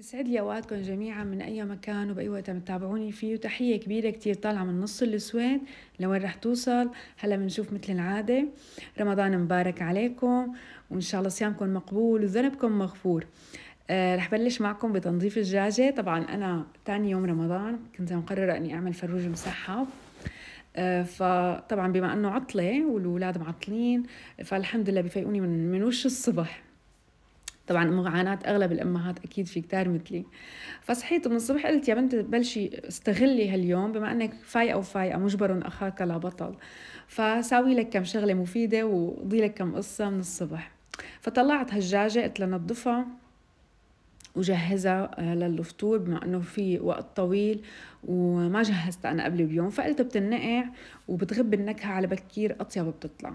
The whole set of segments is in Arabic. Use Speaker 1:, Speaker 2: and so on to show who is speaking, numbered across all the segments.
Speaker 1: يسعد لي اوقاتكم جميعا من اي مكان وباي وقت عم تتابعوني فيه وتحيه كبيره كتير طالعه من نص السويد لوين رح توصل هلا بنشوف مثل العاده رمضان مبارك عليكم وان شاء الله صيامكم مقبول وذنبكم مغفور أه رح بلش معكم بتنظيف الدجاجه طبعا انا تاني يوم رمضان كنت مقرره اني اعمل فروج مسحب أه فطبعا بما انه عطله والولاد معطلين فالحمد لله بفيقوني من من وش الصبح طبعا معاناة أغلب الأمهات أكيد في كتار مثلي فصحيت من الصبح قلت يا بنت بلشي استغلي هاليوم بما أنك فايقة وفايقة مجبر أخاك لا بطل فساوي لك كم شغلة مفيدة وضي لك كم قصة من الصبح فطلعت هالجاجة قلت لها وجهزها آه، للفطور بما انه في وقت طويل وما جهزتها انا قبل بيوم فقلت بتنقع وبتغب النكهه على بكير اطيب بتطلع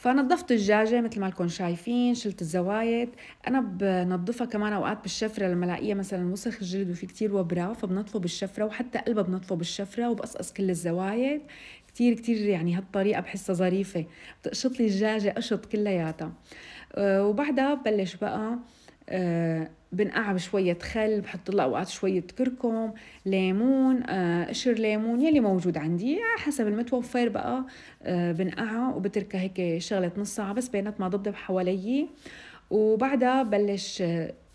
Speaker 1: فنظفت الدجاجه مثل ما لكم شايفين شلت الزوايد انا بنظفها كمان اوقات بالشفره لما الاقيها مثلا وسخ الجلد وفي كتير وبره فبنطفه بالشفره وحتى قلبها بنطفه بالشفره وبقصقص كل الزوايد كتير كتير يعني هالطريقة بحسها ظريفة بتقشط لي الدجاجة قشط كلياتها أه، وبعدها ببلش بقى آه، بنقعب شوية خل بحط لها أوقات شوية كركم ليمون آه، قشر ليمون يلي موجود عندي حسب المتوفر بقى آه، بنقعه وبتركها هيك شغلة نص ساعة بس بينات ما ضبضب حوالي وبعدها بلش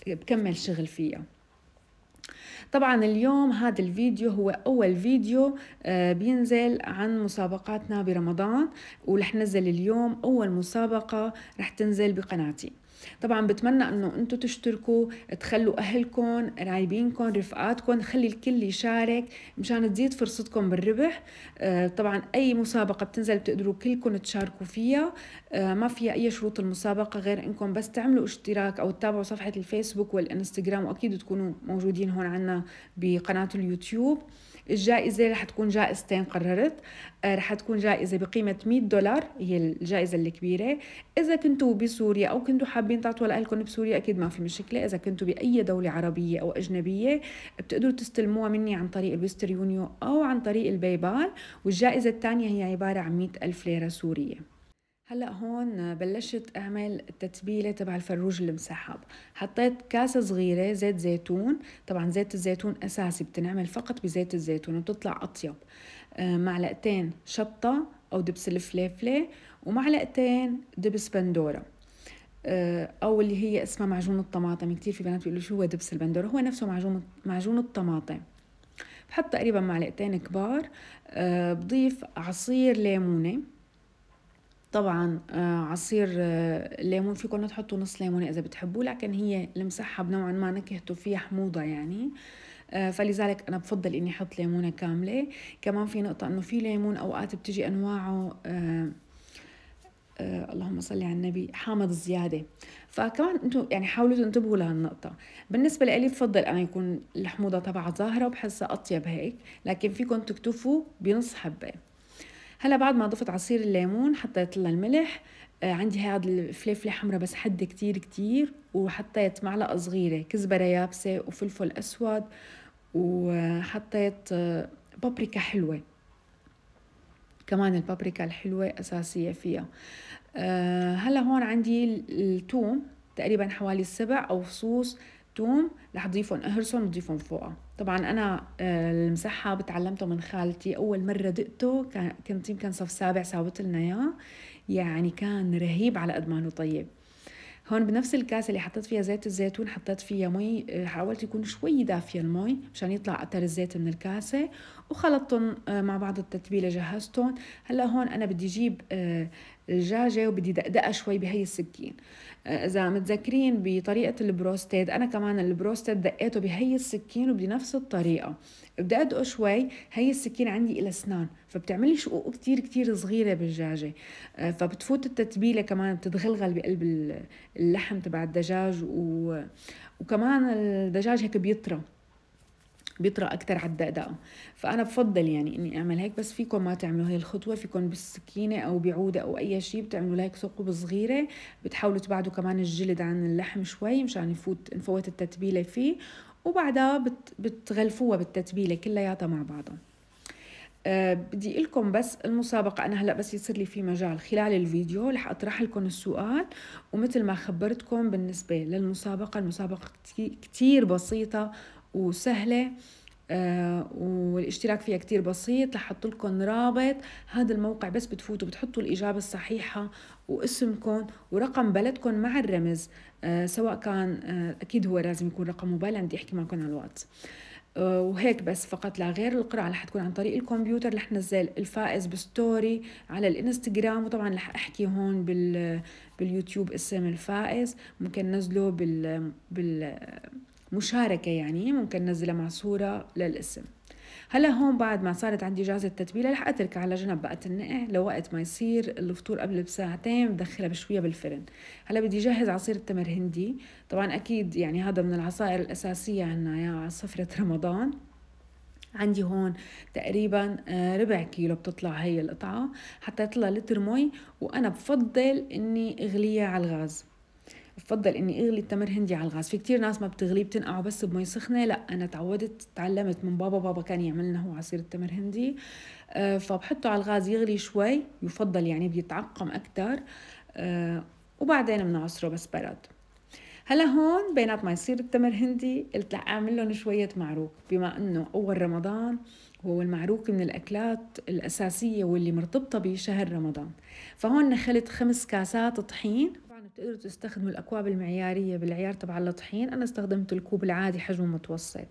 Speaker 1: بكمل شغل فيها طبعا اليوم هذا الفيديو هو اول فيديو بينزل عن مسابقاتنا برمضان ورح نزل اليوم اول مسابقه رح تنزل بقناتي طبعا بتمنى انه انتم تشتركوا تخلوا اهلكم قرايبينكم رفقاتكم خلي الكل يشارك مشان تزيد فرصتكم بالربح آه، طبعا اي مسابقه بتنزل بتقدروا كلكم تشاركوا فيها آه، ما فيها أي شروط المسابقة غير أنكم بس تعملوا اشتراك أو تتابعوا صفحة الفيسبوك والإنستغرام وأكيد تكونوا موجودين هون عنا بقناة اليوتيوب الجائزة رح تكون جائزتين قررت آه، رح تكون جائزة بقيمة 100 دولار هي الجائزة الكبيرة إذا كنتوا بسوريا أو كنتوا حابين تعطوا لأهلكم بسوريا أكيد ما في مشكلة إذا كنتوا بأي دولة عربية أو أجنبية بتقدروا تستلموها مني عن طريق الويستر يونيو أو عن طريق البيبال والجائزة الثانية هي عبارة عن 100 ألف ليرة سورية هلا هون بلشت اعمل التتبيله تبع الفروج المسحب حطيت كاسه صغيره زيت زيتون طبعا زيت الزيتون اساسي بتنعمل فقط بزيت الزيتون وبتطلع اطيب آه، معلقتين شطه او دبس الفليفله ومعلقتين دبس بندوره آه، او اللي هي اسمها معجون الطماطم كثير في بنات بيقولوا شو هو دبس البندوره هو نفسه معجون معجون الطماطم بحط تقريبا معلقتين كبار آه، بضيف عصير ليمونه طبعا آه، عصير آه، ليمون فيكم تحطوا نص ليمونة إذا بتحبوه لكن هي المسحب نوعا ما نكهته فيها حموضة يعني آه، فلذلك أنا بفضل إني أحط ليمونة كاملة كمان في نقطة إنه في ليمون أوقات بتجي أنواعه أه اللهم صل على النبي حامض زيادة فكمان انتم يعني حاولوا تنتبهوا لهالنقطة بالنسبة لي بفضل أنا يكون الحموضة تبعها ظاهرة وبحسها أطيب هيك لكن فيكم تكتفوا بنص حبة هلا بعد ما ضفت عصير الليمون حطيت لها الملح آه، عندي هاد الفلفله حمرا بس حد كتير كتير وحطيت معلقه صغيره كزبره يابسه وفلفل اسود وحطيت آه، بابريكا حلوه كمان البابريكا الحلوه اساسيه فيها آه، هلا هون عندي الثوم تقريبا حوالي سبع او فصوص ثوم رح ضيفهم اهرسهم وضيفهم فوقها طبعا انا آه، المسحة تعلمته من خالتي اول مره دقته كنت يمكن صف سابع سابت لنا اياه يعني كان رهيب على قد ما هو طيب هون بنفس الكاسه اللي حطيت فيها زيت الزيتون حطيت فيها مي آه، حاولت يكون شوي دافيه المي مشان يطلع اثر الزيت من الكاسه وخلطتهم آه، مع بعض التتبيله جهزتهم هلا هون انا بدي اجيب الدجاجه وبدي دقدقها شوي بهي السكين آه، اذا متذكرين بطريقه البروستيد انا كمان البروستيد دقيته بهي السكين وبدي نفس الطريقه بدي ادقه شوي هي السكين عندي إلى اسنان فبتعملي شقوق كتير كتير صغيره بالدجاجه آه، فبتفوت التتبيله كمان بتتغلغل بقلب اللحم تبع الدجاج و... وكمان الدجاج هيك بيطرى بيطرى اكتر على الدقدقه فانا بفضل يعني اني اعمل هيك بس فيكم ما تعملوا هي الخطوه فيكم بالسكينه او بعوده او اي شيء بتعملوا هيك ثقوب صغيره بتحاولوا تبعدوا كمان الجلد عن اللحم شوي مشان يفوت نفوت التتبيله فيه وبعدها بت بتغلفوها بالتتبيله كلياتها مع بعضها أه بدي لكم بس المسابقة أنا هلأ بس يصير لي في مجال خلال الفيديو رح أطرح لكم السؤال ومثل ما خبرتكم بالنسبة للمسابقة المسابقة كتير بسيطة وسهلة آه والاشتراك فيها كتير بسيط لحط لكم رابط هذا الموقع بس بتفوتوا بتحطوا الاجابه الصحيحه واسمكم ورقم بلدكم مع الرمز آه سواء كان آه اكيد هو لازم يكون رقم موبايل عندي احكي معكم على الواتس آه، وهيك بس فقط لا غير القراءة رح تكون عن طريق الكمبيوتر رح نزل الفائز بستوري على الانستغرام وطبعا رح احكي هون بال باليوتيوب اسم الفائز ممكن نزله بال بال مشاركة يعني ممكن نزلها مع صورة للاسم هلا هون بعد ما صارت عندي جاهزة التتبيلة رح اتركها على جنب بقى تنقع لوقت ما يصير الفطور قبل بساعتين بدخلها بشوية بالفرن هلا بدي جهز عصير التمر هندي طبعا اكيد يعني هذا من العصائر الاساسية عنا يا صفرة رمضان عندي هون تقريبا آه، ربع كيلو بتطلع هي القطعة حتى يطلع لتر مي وأنا بفضل إني أغليها على الغاز بفضل اني اغلي التمر هندي على الغاز في كتير ناس ما بتغليه بتنقعه بس بمي سخنه لا انا تعودت تعلمت من بابا بابا كان يعمل لنا هو عصير التمر هندي آه، فبحطه على الغاز يغلي شوي يفضل يعني بيتعقم اكثر آه، وبعدين بنعصره بس برد هلا هون بينات ما يصير التمر هندي قلت لا اعمل لهم شويه معروك بما انه اول رمضان هو المعروك من الاكلات الاساسيه واللي مرتبطه بشهر رمضان فهون نخلت خمس كاسات طحين تقدروا تستخدموا الأكواب المعيارية بالعيار تبع الطحين أنا استخدمت الكوب العادي حجمه متوسط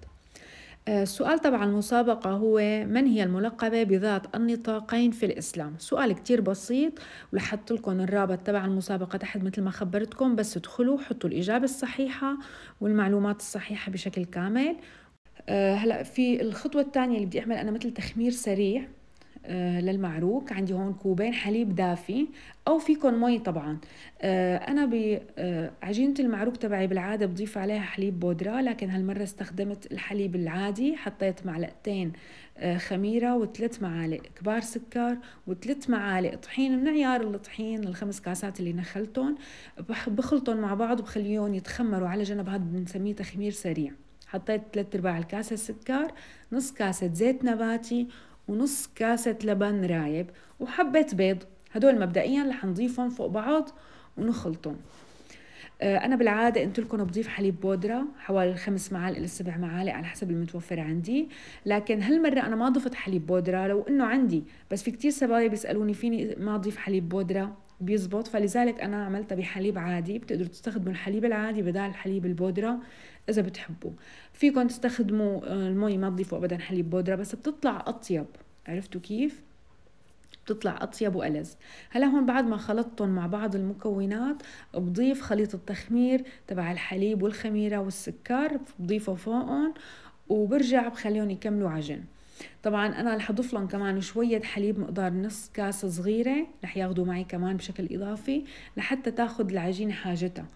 Speaker 1: آه، السؤال تبع المسابقة هو من هي الملقبة بذات النطاقين في الإسلام سؤال كتير بسيط ولحط لكم الرابط تبع المسابقة تحت مثل ما خبرتكم بس ادخلوا حطوا الإجابة الصحيحة والمعلومات الصحيحة بشكل كامل آه، هلا في الخطوة الثانية اللي بدي أعمل أنا مثل تخمير سريع آه، للمعروق عندي هون كوبين حليب دافي او فيكم مي طبعا آه، انا بعجينه آه، المعروق تبعي بالعاده بضيف عليها حليب بودره لكن هالمره استخدمت الحليب العادي حطيت معلقتين خميره وثلاث معالق كبار سكر وثلاث معالق طحين من عيار الطحين الخمس كاسات اللي نخلتهم بخلطهم مع بعض وبخليهم يتخمروا على جنب هذا بنسميه تخمير سريع حطيت ثلاث ارباع الكاسه سكر نص كاسه زيت نباتي ونص كاسة لبن رايب وحبة بيض هدول مبدئيا رح نضيفهم فوق بعض ونخلطهم آه، انا بالعاده قلت لكم بضيف حليب بودره حوالي خمس معالق لسبع معالق على حسب المتوفر عندي لكن هالمره انا ما ضفت حليب بودره لو انه عندي بس في كتير سبايا بيسالوني فيني ما اضيف حليب بودره بيزبط فلذلك انا عملتها بحليب عادي بتقدروا تستخدموا الحليب العادي بدال الحليب البودره اذا بتحبوا فيكم تستخدموا آه، المي ما تضيفوا ابدا حليب بودره بس بتطلع اطيب عرفتوا كيف بتطلع اطيب والز هلا هون بعد ما خلطتهم مع بعض المكونات بضيف خليط التخمير تبع الحليب والخميره والسكر بضيفه فوقهم وبرجع بخليهم يكملوا عجن طبعا انا رح اضيف لهم كمان شويه حليب مقدار نص كاسه صغيره رح ياخذوا معي كمان بشكل اضافي لحتى تاخذ العجينه حاجتها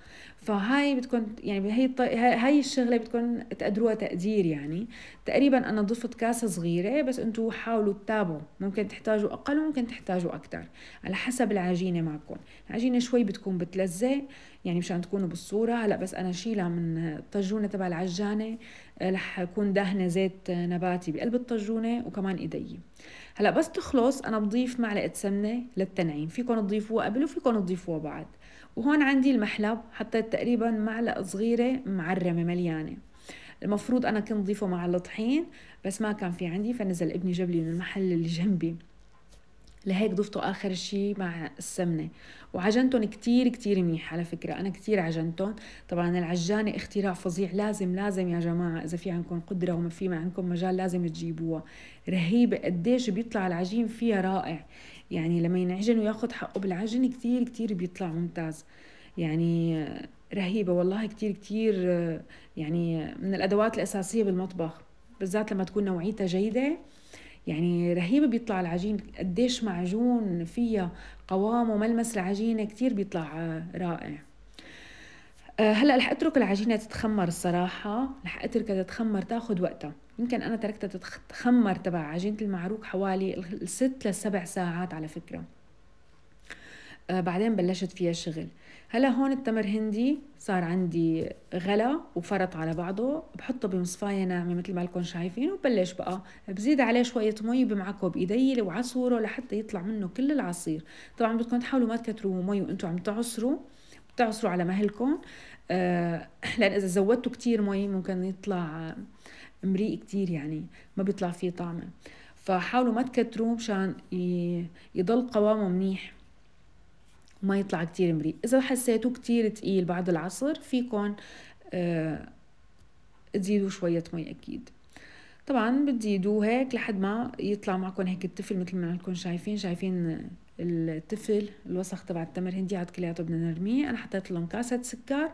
Speaker 1: فهاي بتكون يعني بهي الط... هاي الشغله بتكون تقدروها تقدير يعني تقريبا انا ضفت كاسه صغيره بس انتم حاولوا تتابعوا ممكن تحتاجوا اقل وممكن تحتاجوا اكثر على حسب العجينه معكم العجينه شوي بتكون بتلزق يعني مشان تكونوا بالصورة هلا بس أنا شيلها من الطجونة تبع العجانة آه، رح أكون دهنة زيت نباتي بقلب الطجونة وكمان إيدي هلا بس تخلص أنا بضيف معلقة سمنة للتنعيم فيكم تضيفوها قبل وفيكم تضيفوها بعد وهون عندي المحلب حطيت تقريبا معلقة صغيرة معرمة مليانة المفروض أنا كنت ضيفه مع الطحين بس ما كان في عندي فنزل ابني جاب لي من المحل اللي جنبي لهيك ضفته آخر شيء مع السمنة وعجنتهم كتير كتير منيح على فكرة أنا كتير عجنتهم طبعا العجانة اختراع فظيع لازم لازم يا جماعة إذا في عندكم قدرة وما في ما عندكم مجال لازم تجيبوها رهيبة قديش بيطلع العجين فيها رائع يعني لما ينعجن وياخذ حقه بالعجن كتير كتير بيطلع ممتاز يعني رهيبة والله كتير كتير يعني من الأدوات الأساسية بالمطبخ بالذات لما تكون نوعيتها جيدة يعني رهيبة بيطلع العجين قديش معجون فيها قوام وملمس العجينة كتير بيطلع آه، رائع آه، هلا رح اترك العجينه تتخمر الصراحه رح اتركها تتخمر تاخذ وقتها يمكن انا تركتها تتخمر تبع عجينه المعروك حوالي ست لسبع ساعات على فكره آه، بعدين بلشت فيها شغل هلا هون التمر هندي صار عندي غلا وفرط على بعضه بحطه بمصفايه ناعمه يعني مثل ما لكم شايفين وبلش بقى بزيد عليه شويه مي بمعكه بايدي وعصوره لحتى يطلع منه كل العصير طبعا بدكم تحاولوا ما تكتروا مي وانتم عم تعصروا بتعصروا على مهلكم آه لان اذا زودتوا كتير مي ممكن يطلع مريء كتير يعني ما بيطلع فيه طعمه فحاولوا ما تكتروه مشان يضل قوامه منيح ما يطلع كتير مريء إذا حسيتوا كتير تقيل بعد العصر فيكن آه تزيدوا شوية مي أكيد طبعا بتزيدوه هيك لحد ما يطلع معكم هيك التفل مثل ما عندكم شايفين شايفين التفل الوسخ تبع التمر هندي عاد كلياته بدنا نرميه انا حطيت لهم كاسه سكر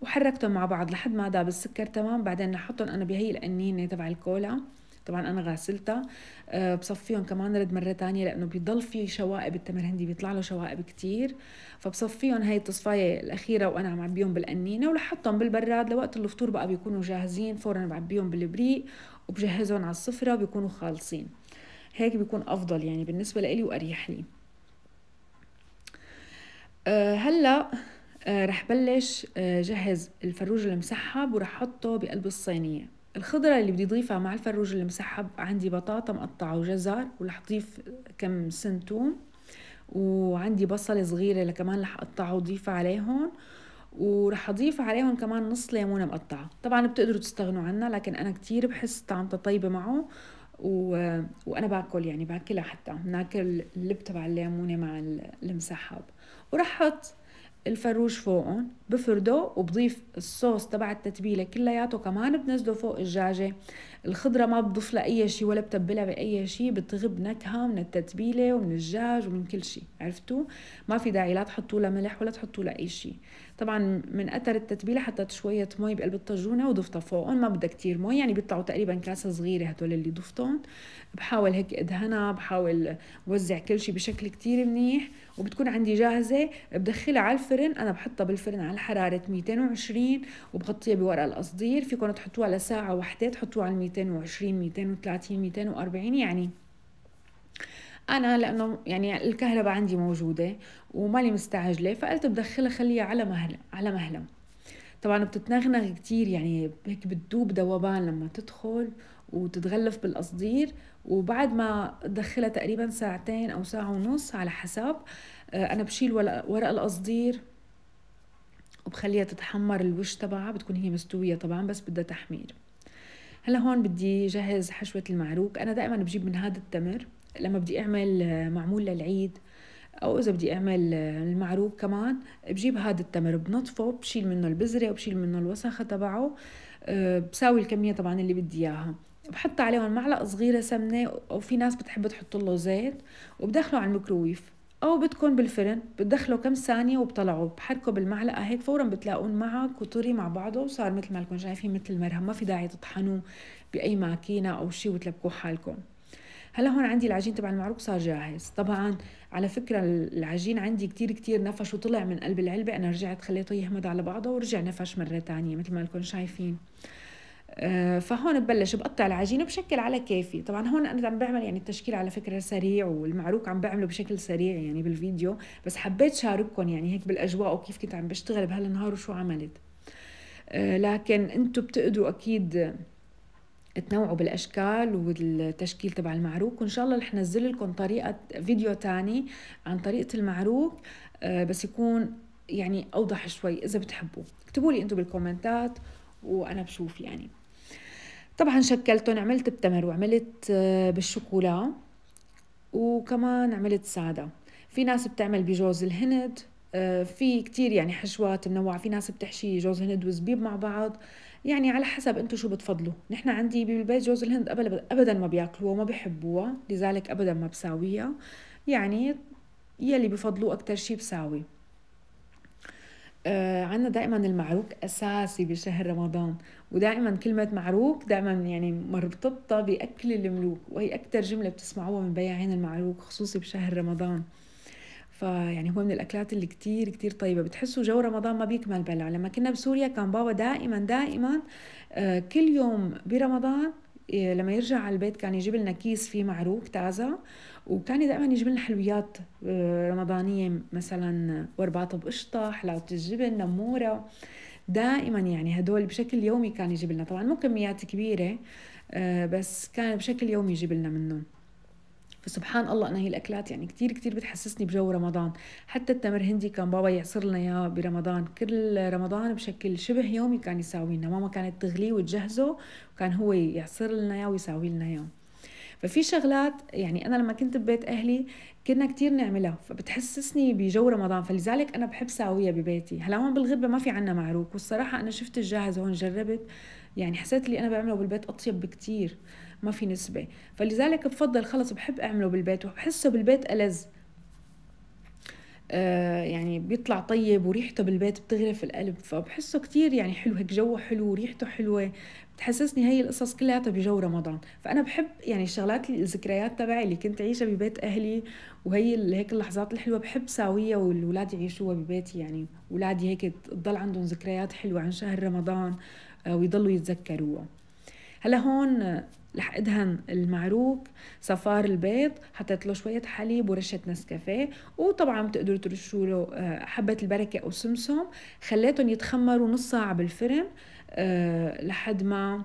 Speaker 1: وحركتهم مع بعض لحد ما داب السكر تمام بعدين نحطهم انا بهي القنينه تبع الكولا طبعا انا غسلتها آه، بصفيهم كمان رد مره تانية لانه بيضل في شوائب التمر هندي بيطلع له شوائب كتير فبصفيهم هاي التصفايه الاخيره وانا عم بعبيهم بالقنينه ولحطهم بالبراد لوقت الفطور بقى بيكونوا جاهزين فورا بعبيهم بالبريق وبجهزهم على السفره وبيكونوا خالصين هيك بيكون افضل يعني بالنسبه لإلي واريح لي آه، هلا آه، رح بلش جهز الفروج المسحب ورح احطه بقلب الصينيه الخضرة اللي بدي ضيفها مع الفروج المسحب عندي بطاطا مقطعة وجزر ورح أضيف كم سنتون وعندي بصلة صغيرة لكمان رح أقطعها وأضيفها عليهم ورح أضيف عليهم كمان نص ليمونة مقطعة طبعا بتقدروا تستغنوا عنها لكن أنا كتير بحس طعمتها طيبة معه و... وانا باكل يعني باكلها حتى ناكل اللب تبع الليمونه مع المسحب ورح احط الفروج فوقهم بفرده وبضيف الصوص تبع التتبيله كلياته كمان بنزله فوق الدجاجه الخضره ما بضيف لها اي شيء ولا بتبلها باي شيء بتغب نكهه من التتبيله ومن الدجاج ومن كل شيء عرفتوا ما في داعي لا تحطوا لها ملح ولا تحطوا لها اي شيء طبعا من اثر التتبيله حطيت شويه مي بقلب الطاجونه وضفتها فوقهم ما بدها كتير مي يعني بيطلعوا تقريبا كاسه صغيره هدول اللي ضفتهم بحاول هيك ادهنها بحاول وزع كل شيء بشكل كتير منيح وبتكون عندي جاهزه بدخلها على الفرن انا بحطها بالفرن على حراره 220 وبغطيها بورقه القصدير فيكم تحطوها لساعه وحده تحطوها على 220 230 240 يعني انا لانه يعني الكهرباء عندي موجوده وماني مستعجله فقلت بدخلها خليها على مهل على مهلم طبعا بتتنغنغ كتير يعني هيك بتدوب ذوبان لما تدخل وتتغلف بالقصدير وبعد ما دخلها تقريبا ساعتين او ساعه ونص على حسب آه، انا بشيل ورق القصدير وبخليها تتحمر الوش تبعها بتكون هي مستويه طبعا بس بدها تحمير هلا هون بدي جهز حشوه المعروق انا دائما بجيب من هذا التمر لما بدي أعمل آه، معمول للعيد أو إذا بدي أعمل آه، المعروق كمان بجيب هذا التمر بنطفه بشيل منه البذرة وبشيل منه الوسخة تبعه آه، بساوي الكمية طبعا اللي بدي إياها بحط عليهم معلقة صغيرة سمنة وفي ناس بتحب تحط له زيت وبدخله على الميكروويف أو بتكون بالفرن بتدخله كم ثانية وبطلعه بحركه بالمعلقة هيك فورا بتلاقون معك وطري مع بعضه وصار مثل ما لكم شايفين مثل المرهم ما في داعي تطحنوه بأي ماكينة أو شيء وتلبكوه حالكم هلا هون عندي العجين تبع المعروق صار جاهز طبعا على فكرة العجين عندي كتير كتير نفش وطلع من قلب العلبة أنا رجعت خليته يهمد على بعضه ورجع نفش مرة تانية مثل ما لكم شايفين آه، فهون ببلش بقطع العجينه بشكل على كيفي طبعا هون انا عم بعمل يعني التشكيل على فكره سريع والمعروك عم بعمله بشكل سريع يعني بالفيديو بس حبيت شارككم يعني هيك بالاجواء وكيف كنت عم بشتغل بهالنهار وشو عملت آه، لكن انتم بتقدروا اكيد تنوعوا بالاشكال والتشكيل تبع المعروك وان شاء الله رح نزل لكم طريقه فيديو تاني عن طريقه المعروك آه، بس يكون يعني اوضح شوي اذا بتحبوا اكتبوا لي انتم بالكومنتات وانا بشوف يعني طبعا شكلتهم عملت بتمر وعملت آه، بالشوكولا وكمان عملت ساده في ناس بتعمل بجوز الهند آه، في كتير يعني حشوات منوعة في ناس بتحشي جوز هند وزبيب مع بعض يعني على حسب انتم شو بتفضلوا نحن عندي بالبيت جوز الهند ابدا ما بياكلوها وما بحبوها لذلك ابدا ما بساويها يعني يلي بفضلوه اكثر شيء بساوي آه عندنا دائما المعروك اساسي بشهر رمضان ودائما كلمه معروك دائما يعني مرتبطه باكل الملوك وهي اكثر جمله بتسمعوها من بياعين المعروك خصوصي بشهر رمضان فيعني هو من الاكلات اللي كتير كتير طيبه بتحسوا جو رمضان ما بيكمل بلا لما كنا بسوريا كان بابا دائما دائما آه، كل يوم برمضان آه، لما يرجع على البيت كان يجيب لنا كيس فيه معروك تازة وكان دائما يجيب لنا حلويات آه، رمضانية مثلا ورباط بقشطة حلاوة الجبن نمورة دائما يعني هدول بشكل يومي كان يجيب لنا طبعا مو كميات كبيرة بس كان بشكل يومي يجيب لنا منهم فسبحان الله انا هي الاكلات يعني كثير كثير بتحسسني بجو رمضان حتى التمر هندي كان بابا يعصر لنا اياه برمضان كل رمضان بشكل شبه يومي كان يساوي لنا ماما كانت تغليه وتجهزه وكان هو يعصر لنا اياه ويساوي لنا اياه ففي شغلات يعني انا لما كنت ببيت اهلي كنا كتير نعملها فبتحسسني بجو رمضان فلذلك انا بحب ساويها ببيتي هلا هون بالغربه ما في عنا معروك والصراحه انا شفت الجاهز هون جربت يعني حسيت اللي انا بعمله بالبيت اطيب بكتير ما في نسبه فلذلك بفضل خلص بحب اعمله بالبيت وبحسه بالبيت ألذ آه، يعني بيطلع طيب وريحته بالبيت بتغرف القلب فبحسه كتير يعني حلو هيك جوه حلو وريحته حلوة بتحسسني هي القصص كلها بجو رمضان فأنا بحب يعني الشغلات الذكريات تبعي اللي كنت عيشة ببيت أهلي وهي هيك اللحظات الحلوة بحب ساوية والولاد يعيشوها ببيتي يعني ولادي هيك تضل عندهم ذكريات حلوة عن شهر رمضان آه، ويضلوا يتذكروها هلا هون رح ادهن المعروك صفار البيض حطيت له شويه حليب ورشه نسكافيه وطبعا بتقدروا ترشوا له آه، حبه البركه او سمسم خليتهم يتخمروا نص ساعه بالفرن آه، لحد ما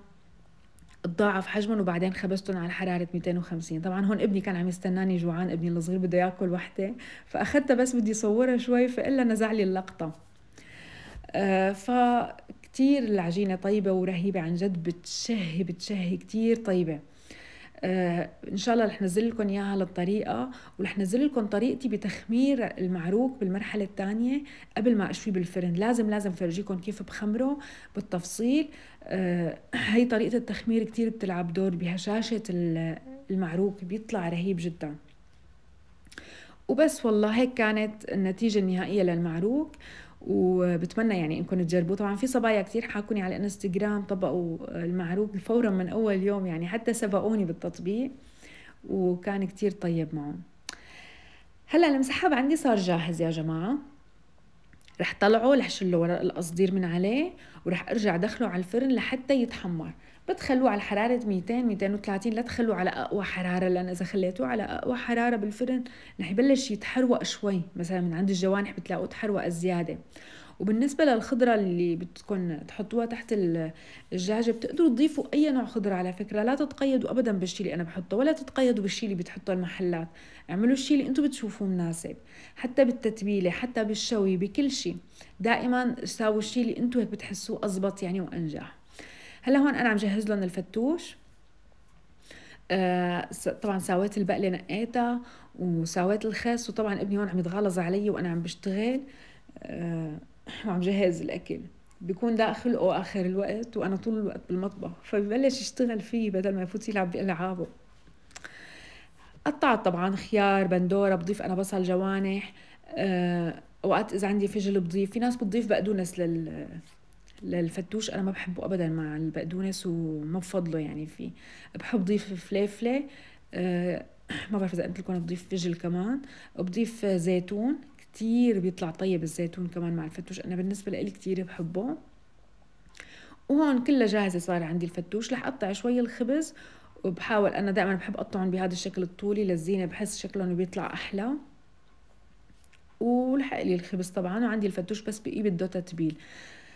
Speaker 1: تضاعف حجمهم وبعدين خبزتهم على حرارة 250 طبعا هون ابني كان عم يستناني جوعان ابني الصغير بده ياكل وحدة فأخذتها بس بدي صورها شوي فإلا نزع لي اللقطة آه، ف كتير العجينة طيبة ورهيبة عن جد بتشهي بتشهي كتير طيبة آه ان شاء الله رح نزل لكم اياها للطريقه ورح نزل لكم طريقتي بتخمير المعروك بالمرحله الثانيه قبل ما اشويه بالفرن لازم لازم فرجيكم كيف بخمره بالتفصيل آه هي طريقه التخمير كتير بتلعب دور بهشاشه المعروك بيطلع رهيب جدا وبس والله هيك كانت النتيجه النهائيه للمعروك وبتمنى يعني انكم تجربوه طبعا في صبايا كثير حاكوني على انستغرام طبقوا المعروف فورا من اول يوم يعني حتى سبقوني بالتطبيق وكان كتير طيب معهم هلا المسحب عندي صار جاهز يا جماعه رح طلعه رح شله ورق القصدير من عليه ورح ارجع دخله على الفرن لحتى يتحمر بتخلوه على حرارة 200 230 لا تخلوه على أقوى حرارة لأن إذا خليتوه على أقوى حرارة بالفرن رح يبلش يتحروق شوي مثلا من عند الجوانح بتلاقوه تحروق زيادة وبالنسبه للخضره اللي بدكم تحطوها تحت الدجاجه بتقدروا تضيفوا اي نوع خضره على فكره لا تتقيدوا ابدا بالشيء اللي انا بحطه ولا تتقيدوا بالشيء اللي بتحطه المحلات اعملوا الشيء اللي انتم بتشوفوه مناسب حتى بالتتبيله حتى بالشوي بكل شيء دائما ساووا الشيء اللي انتم هيك بتحسوه ازبط يعني وانجح هلا هون انا عم جهز لهم الفتوش آه طبعا ساويت البقله نقيتها وساويت الخس وطبعا ابني هون عم يتغلظ علي وانا عم بشتغل آه وعم جهز الاكل بيكون ده خلقه اخر الوقت وانا طول الوقت بالمطبخ فبيبلش يشتغل فيه بدل ما يفوت يلعب بالعابه قطعت طبعا خيار بندوره بضيف انا بصل جوانح اوقات آه، اذا عندي فجل بضيف في ناس بتضيف بقدونس لل للفتوش انا ما بحبه ابدا مع البقدونس وما بفضله يعني فيه بحب ضيف فليفله أه ما بعرف اذا قلت لكم بضيف فجل كمان بضيف زيتون كتير بيطلع طيب الزيتون كمان مع الفتوش انا بالنسبه لي كتير بحبه وهون كلها جاهزه صار عندي الفتوش رح اقطع شوي الخبز وبحاول انا دائما بحب اقطعهم بهذا الشكل الطولي للزينه بحس شكلهم بيطلع احلى ولحق لي الخبز طبعا وعندي الفتوش بس بقي بده تتبيل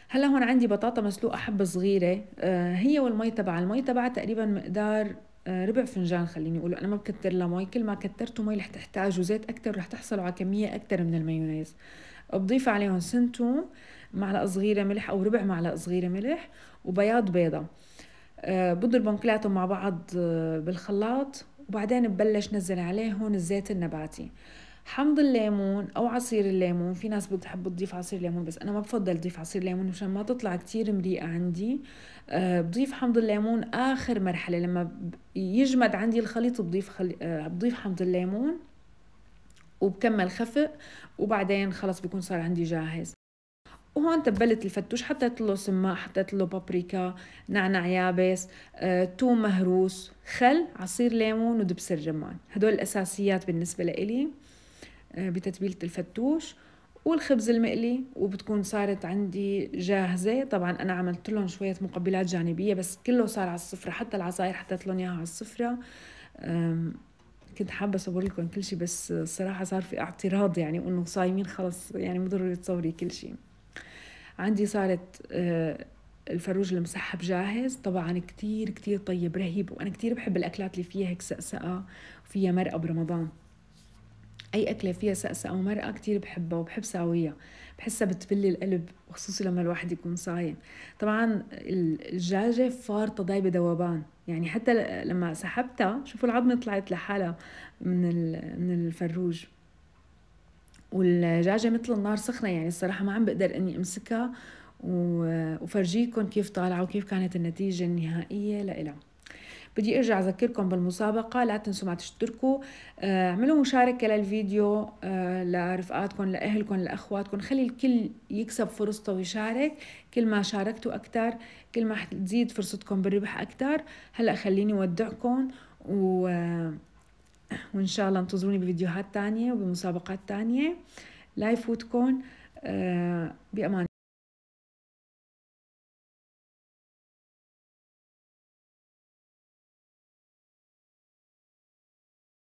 Speaker 1: هلا هون عندي بطاطا مسلوقه حبه صغيره آه، هي والمي تبعها المي تبعها تقريبا مقدار آه، ربع فنجان خليني اقوله انا ما بكتر لها مي كل ما كترتوا مي رح تحتاجوا زيت اكثر رح تحصلوا على كميه اكثر من المايونيز بضيف عليهم سنتوم معلقه صغيره ملح او ربع معلقه صغيره ملح وبياض بيضه آه، بضربهم كلياتهم مع بعض آه، بالخلاط وبعدين ببلش نزل عليهم الزيت النباتي حمض الليمون او عصير الليمون في ناس بتحب تضيف عصير ليمون بس انا ما بفضل ضيف عصير ليمون مشان ما تطلع كتير مريئه عندي آه، بضيف حمض الليمون اخر مرحله لما يجمد عندي الخليط بضيف خلي... آه، بضيف حمض الليمون وبكمل خفق وبعدين خلص بيكون صار عندي جاهز وهون تبلت الفتوش حطيت له سماء حطيت له بابريكا نعنع يابس آه، توم مهروس خل عصير ليمون ودبس الرمان هدول الاساسيات بالنسبه لإلي آه، بتتبيلة الفتوش والخبز المقلي وبتكون صارت عندي جاهزة طبعا أنا عملت لهم شوية مقبلات جانبية بس كله صار على السفرة حتى العصائر حطيت لهم إياها على السفرة كنت حابة أصور لكم كل شيء بس الصراحة صار في اعتراض يعني وإنه صايمين خلص يعني مو ضروري تصوري كل شيء عندي صارت آه، الفروج المسحب جاهز طبعا كتير كتير طيب رهيب وأنا كتير بحب الأكلات اللي فيها هيك سقسقة وفيها مرقة برمضان اي اكله فيها سقسه او مرقه كثير بحبها وبحب ساويها بحسها بتبلي القلب وخصوصي لما الواحد يكون صايم طبعا الدجاجه فارطه ضايبه ذوبان يعني حتى لما سحبتها شوفوا العظمه طلعت لحالها من من الفروج والدجاجه مثل النار سخنه يعني الصراحه ما عم بقدر اني امسكها وفرجيكم كيف طالعه وكيف كانت النتيجه النهائيه لإلها بدي ارجع اذكركم بالمسابقه لا تنسوا ما تشتركوا آه، اعملوا مشاركه للفيديو آه، لرفقاتكم لاهلكم لاخواتكم خلي الكل يكسب فرصته ويشارك كل ما شاركتوا اكثر كل ما تزيد فرصتكم بالربح اكثر هلا خليني اودعكم و آه، وإن شاء الله انتظروني بفيديوهات تانية وبمسابقات تانية لا يفوتكم بأمان